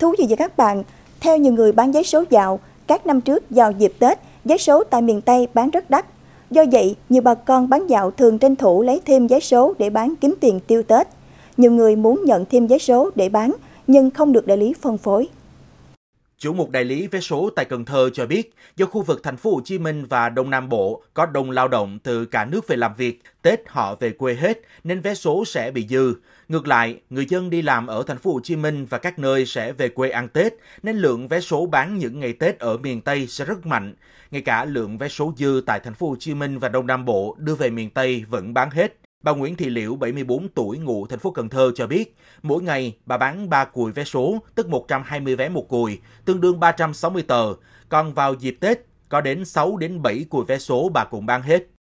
Thú vị với các bạn, theo nhiều người bán giấy số dạo, các năm trước vào dịp Tết, giấy số tại miền Tây bán rất đắt. Do vậy, nhiều bà con bán dạo thường tranh thủ lấy thêm giấy số để bán kiếm tiền tiêu Tết. Nhiều người muốn nhận thêm giấy số để bán, nhưng không được đại lý phân phối. Chủ một đại lý vé số tại Cần Thơ cho biết, do khu vực thành phố Hồ Chí Minh và Đông Nam Bộ có đông lao động từ cả nước về làm việc, Tết họ về quê hết nên vé số sẽ bị dư. Ngược lại, người dân đi làm ở thành phố Hồ Chí Minh và các nơi sẽ về quê ăn Tết nên lượng vé số bán những ngày Tết ở miền Tây sẽ rất mạnh. Ngay cả lượng vé số dư tại thành phố Hồ Chí Minh và Đông Nam Bộ đưa về miền Tây vẫn bán hết. Bà Nguyễn Thị Liễu, 74 tuổi, ngụ thành phố Cần Thơ cho biết, mỗi ngày bà bán 3 cùi vé số, tức 120 vé một cùi, tương đương 360 tờ. Còn vào dịp Tết, có đến 6 đến 7 cùi vé số bà cũng bán hết.